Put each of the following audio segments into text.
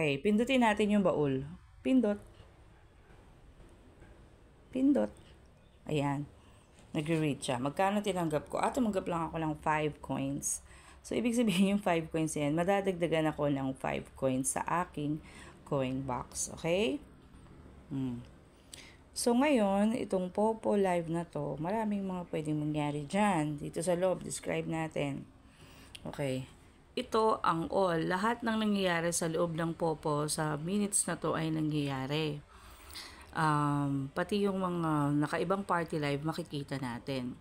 Okay, pindutin natin yung baul. Pindot. Pindot. Ayan. Nag-read siya. Magkano tinanggap ko? At tumanggap lang ako ng 5 coins. So, ibig sabihin yung 5 coins yan, madadagdagan ako ng 5 coins sa aking coin box. Okay? Hmm. So, ngayon, itong Popo Live na to, maraming mga pwedeng mangyari dyan. Dito sa loob, describe natin. Okay. Ito ang all. Lahat ng nangyayari sa loob ng popo sa minutes na to ay nangyayari. Um, pati yung mga nakaibang party live makikita natin.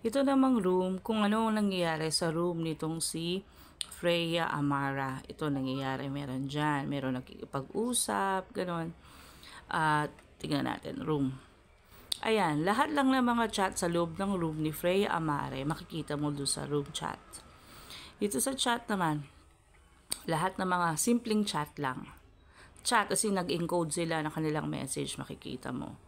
Ito namang room, kung ano ang nangyayari sa room nitong si Freya Amara. Ito nangyayari, meron dyan. Meron nagkikipag-usap, ganon. At tingnan natin, room. Ayan, lahat lang ng mga chat sa loob ng room ni Freya Amare, makikita mo doon sa room chat. Dito sa chat naman, lahat ng mga simpleng chat lang. Chat kasi nag-encode sila ng kanilang message, makikita mo.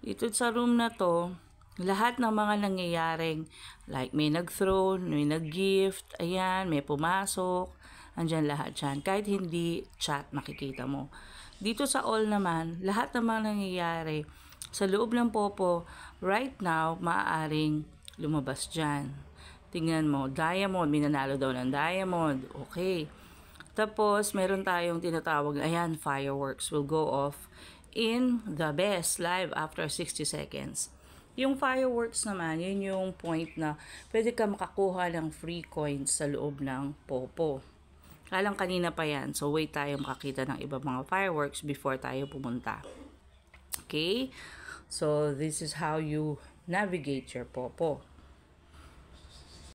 Dito sa room na to, lahat ng mga nangyayaring, like may nag-throw, may nag-gift, ayan, may pumasok, andyan lahat dyan. Kahit hindi chat, makikita mo. Dito sa all naman, lahat ng mga nangyayari sa loob ng popo, right now, maaaring lumabas dyan. Tingnan mo, diamond, minanalo daw ng diamond. Okay. Tapos, meron tayong tinatawag, ayan, fireworks will go off in the best live after 60 seconds. Yung fireworks naman, yun yung point na pwede ka makakuha ng free coins sa loob ng popo. Kalang kanina pa yan, so wait tayo makakita ng iba mga fireworks before tayo pumunta. Okay? So, this is how you navigate your popo.